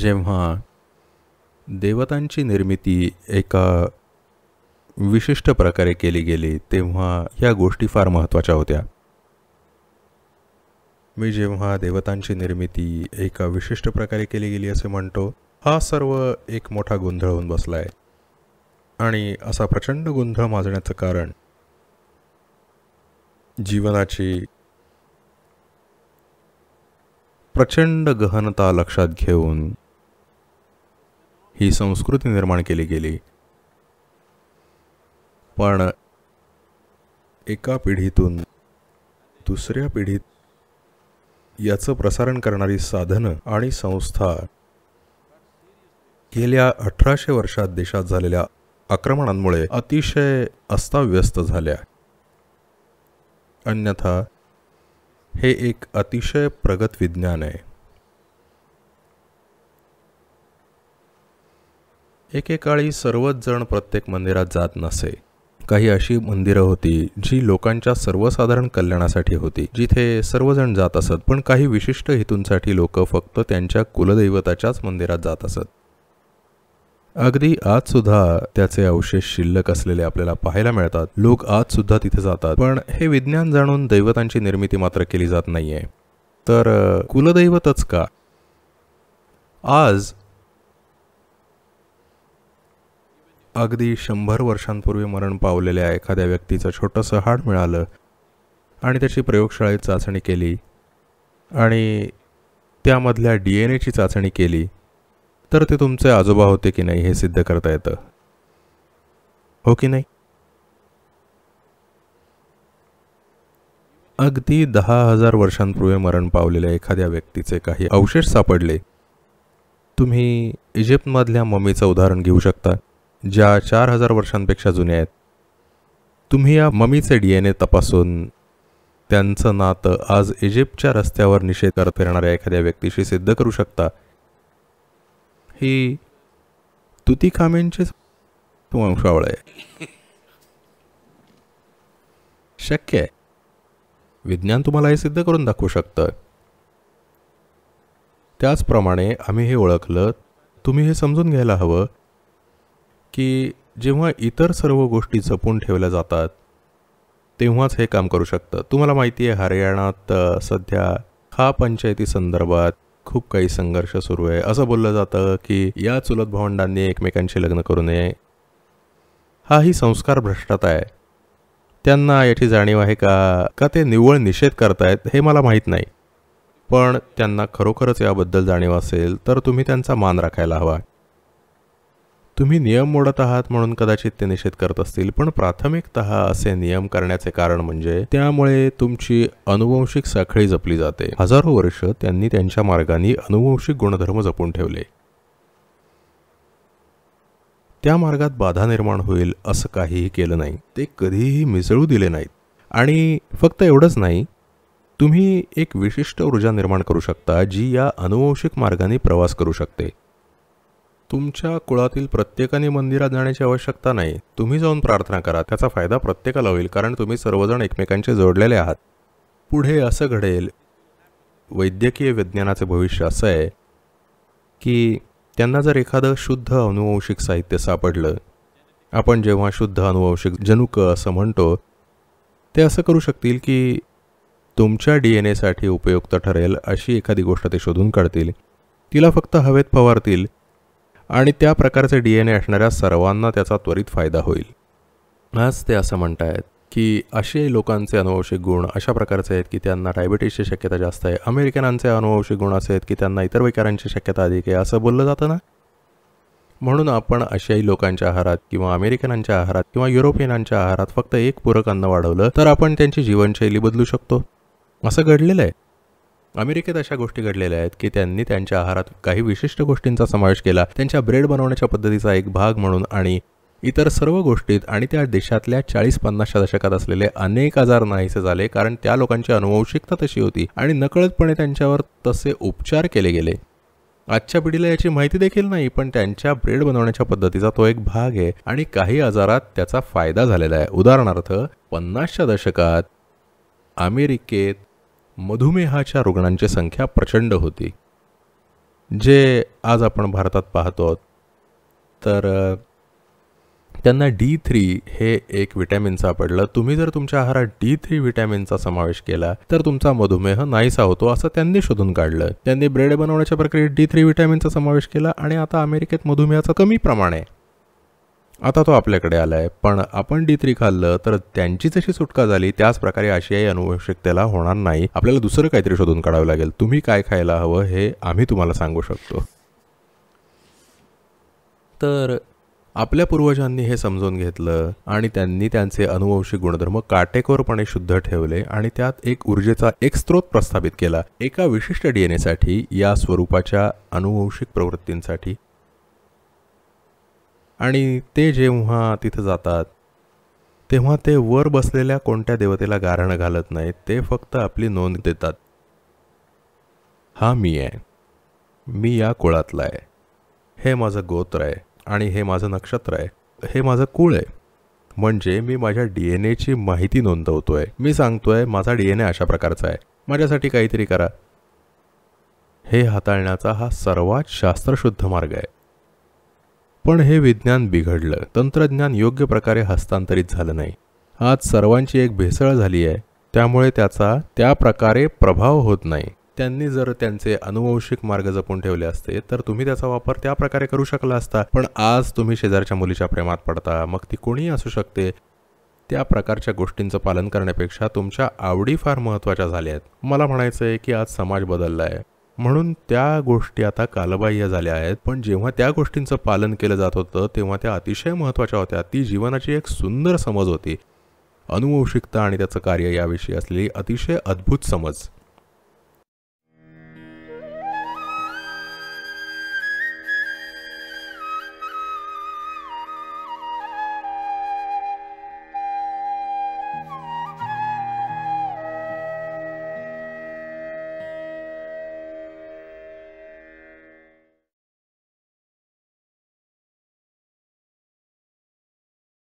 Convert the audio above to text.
जेव्हा देवतांची निर्मिती एका विशिष्ट प्रकारे केली गेली तेव्हा ह्या गोष्टी फार महत्त्वाच्या होत्या मी जेव्हा देवतांची निर्मिती एका विशिष्ट प्रकारे केली गेली असे म्हणतो हा सर्व एक मोठा गोंधळ होऊन बसला आहे आणि असा प्रचंड गोंधळ माजण्याचं कारण जीवनाची प्रचंड गहनता लक्षात घेऊन ही संस्कृती निर्माण केली गेली पण एका पिढीतून दुसऱ्या पिढीत याचं प्रसारण करणारी साधनं आणि संस्था गेल्या अठराशे वर्षात देशात झालेल्या आक्रमणांमुळे अतिशय अस्ताव्यस्त झाल्या अन्यथा हे एक अतिशय प्रगत विज्ञान आहे एकेकाळी सर्वच जण प्रत्येक मंदिरात जात नसे काही अशी मंदिरं होती जी लोकांच्या सर्वसाधारण कल्याणासाठी होती जिथे सर्वजण जात असत पण काही विशिष्ट हेतूंसाठी लोक फक्त त्यांच्या कुलदैवताच्याच मंदिरात जात असत अगदी आजसुद्धा त्याचे अवशेष शिल्लक असलेले आपल्याला पाहायला मिळतात लोक आजसुद्धा तिथे जातात पण हे विज्ञान जाणून दैवतांची निर्मिती मात्र केली जात नाहीये तर कुलदैवतच का आज अगदी शंभर वर्षांपूर्वी मरण पावलेल्या एखाद्या व्यक्तीचं छोटंसं हाड मिळालं आणि त्याची प्रयोगशाळेत चाचणी केली आणि त्यामधल्या डी एन एची चाचणी केली तर ते तुमचे आजोबा होते की नाही हे सिद्ध करता येतं हो की नाही अगदी दहा हजार वर्षांपूर्वी मरण पावलेल्या एखाद्या व्यक्तीचे काही अवशेष सापडले तुम्ही इजिप्तमधल्या मम्मीचं उदाहरण घेऊ शकता ज्या चार हजार वर्षांपेक्षा जुन्या आहेत तुम्ही या ममीचे डी एन ए तपासून त्यांचं नातं आज इजिप्तच्या रस्त्यावर निषेध करत फिरणाऱ्या एखाद्या व्यक्तीशी सिद्ध करू शकता ही तुती खामेंचीच वंशावळ आहे शक्य आहे विज्ञान तुम्हाला हे सिद्ध करून दाखवू शकतं त्याचप्रमाणे आम्ही हे ओळखलं तुम्ही हे समजून घ्यायला हवं की जेव्हा इतर सर्व गोष्टी जपून ठेवल्या जातात तेव्हाच हे काम करू शकतं तुम्हाला माहिती आहे हरियाणात सध्या हा पंचायती संदर्भात खूप काही संघर्ष सुरू आहे असं बोललं जातं की या चुलत भावंडांनी एकमेकांशी लग्न करू नये ही संस्कार भ्रष्टता आहे त्यांना याची जाणीव आहे का का ते निव्वळ निषेध करतायत हे मला माहीत नाही पण त्यांना खरोखरच याबद्दल जाणीव असेल तर तुम्ही त्यांचा मान राखायला हवा तुम्ही नियम मोडत आहात म्हणून कदाचित ते निषेध करत असतील पण प्राथमिकत असे नियम करण्याचे कारण म्हणजे त्यामुळे तुमची अनुवंशिक साखळी जपली जाते हजारो वर्ष त्यांनी त्यांच्या मार्गाने अनुवंशिक गुणधर्म जपून ठेवले त्या मार्गात बाधा निर्माण होईल असं काहीही केलं नाही ते कधीही मिसळू दिले नाहीत आणि फक्त एवढंच नाही तुम्ही एक विशिष्ट ऊर्जा निर्माण करू शकता जी या अनुवंशिक मार्गाने प्रवास करू शकते तुमच्या कुळातील प्रत्येकाने मंदिरात जाण्याची आवश्यकता नाही तुम्ही जाऊन प्रार्थना करा त्याचा फायदा प्रत्येकाला होईल कारण तुम्ही सर्वजण एकमेकांचे जोडलेले आहात पुढे असं घडेल वैद्यकीय विज्ञानाचे भविष्य असं आहे की त्यांना जर एखादं शुद्ध अनुवंशिक साहित्य सापडलं आपण जेव्हा शुद्ध अनुवंशिक जनुक असं म्हणतो ते असं करू शकतील की तुमच्या डी एन एसाठी उपयुक्त ठरेल अशी एखादी गोष्ट ते शोधून काढतील तिला फक्त हवेत फवारतील आणि त्या प्रकारचे डी एन ए असणाऱ्या सर्वांना त्याचा त्वरित फायदा होईल आज ते असं आहेत की असे लोकांचे अनुवंशिक गुण अशा प्रकारचे आहेत की त्यांना डायबिटीसची शक्यता जास्त आहे अमेरिकनांचे अनुवंशिक गुण असे आहेत की त्यांना इतर विकारांची शक्यता अधिक आहे असं बोललं जातं ना म्हणून आपण आशियाई लोकांच्या आहारात किंवा अमेरिकनांच्या आहारात किंवा युरोपियनांच्या आहारात फक्त एक पूरक अन्न वाढवलं तर आपण त्यांची जीवनशैली बदलू शकतो असं घडलेलं आहे अमेरिकेत अशा गोष्टी घडलेल्या आहेत की त्यांनी त्यांच्या आहारात काही विशिष्ट गोष्टींचा समावेश केला त्यांच्या ब्रेड बनवण्याच्या पद्धतीचा एक भाग म्हणून आणि इतर सर्व गोष्टीत आणि त्या देशातल्या चाळीस पन्नासच्या दशकात असलेले अनेक आजार नाहीसे झाले कारण त्या लोकांची अनुवंशिकता तशी होती आणि नकळतपणे त्यांच्यावर तसे उपचार केले गेले आजच्या पिढीला याची माहिती देखील नाही पण त्यांच्या ब्रेड बनवण्याच्या पद्धतीचा तो एक भाग आहे आणि काही आजारात त्याचा फायदा झालेला आहे उदाहरणार्थ पन्नासच्या दशकात अमेरिकेत मधुमेहाच्या रुग्णांची संख्या प्रचंड होती जे आज आपण भारतात पाहतो तर त्यांना डी थ्री हे एक विटॅमिन सापडलं तुम्ही जर तुमच्या आहारात डी थ्री विटॅमिनचा समावेश केला तर तुमचा मधुमेह नाहीसा होतो असं त्यांनी शोधून काढलं त्यांनी ब्रेड बनवण्याच्या प्रक्रियेत डी थ्री विटॅमिनचा समावेश केला आणि आता अमेरिकेत मधुमेहाचं कमी प्रमाण आहे आता तो आपल्याकडे आला आहे पण आपण डी थ्री खाल्लं तर त्यांची जशी सुटका झाली त्याच प्रकारे आशियाई अनुवंशिकतेला होणार नाही आपल्याला दुसरं काहीतरी शोधून काढावं लागेल तुम्ही काय खायला हवं हे आम्ही तुम्हाला सांगू शकतो तर आपल्या पूर्वजांनी हे समजून घेतलं आणि त्यांनी त्यांचे अनुवंशिक गुणधर्म काटेकोरपणे शुद्ध ठेवले आणि त्यात एक ऊर्जेचा एक स्रोत प्रस्थापित केला एका विशिष्ट डीएनएसाठी या स्वरूपाच्या अनुवंशिक प्रवृत्तींसाठी आणि ते जेव्हा तिथं जातात तेव्हा ते वर बसलेल्या कोणत्या देवतेला गारणं घालत नाहीत ते फक्त आपली नोंद देतात हा मी आहे मी या कुळातला आहे हे माझं गोत्र आहे आणि हे माझं नक्षत्र आहे हे माझं कुळ आहे म्हणजे मी माझ्या डी एन एची माहिती नोंदवतो आहे मी सांगतोय माझा डी एन ए अशा प्रकारचा आहे माझ्यासाठी काहीतरी करा हे हाताळण्याचा हा सर्वात शास्त्रशुद्ध मार्ग आहे पण हे विज्ञान बिघडलं तंत्रज्ञान योग्य प्रकारे हस्तांतरित झालं नाही आज सर्वांची एक भेसळ झाली आहे त्यामुळे त्याचा त्या प्रकारे प्रभाव होत नाही त्यांनी जर त्यांचे अनुवंशिक मार्ग जपून ठेवले असते तर तुम्ही त्याचा वापर त्या प्रकारे करू शकला असता पण आज तुम्ही शेजारच्या मुलीच्या प्रेमात पडता मग ती कोणीही असू शकते त्या प्रकारच्या गोष्टींचं पालन करण्यापेक्षा तुमच्या आवडी फार महत्त्वाच्या झाल्या आहेत मला म्हणायचं आहे की आज समाज बदलला आहे म्हणून त्या गोष्टी आता कालबाह्य झाल्या आहेत पण जेव्हा त्या गोष्टींचं पालन केलं जात होतं तेव्हा त्या अतिशय महत्त्वाच्या होत्या ती जीवनाची एक सुंदर समज होती अनुवंशिकता आणि त्याचं कार्य याविषयी असलेली अतिशय अद्भुत समज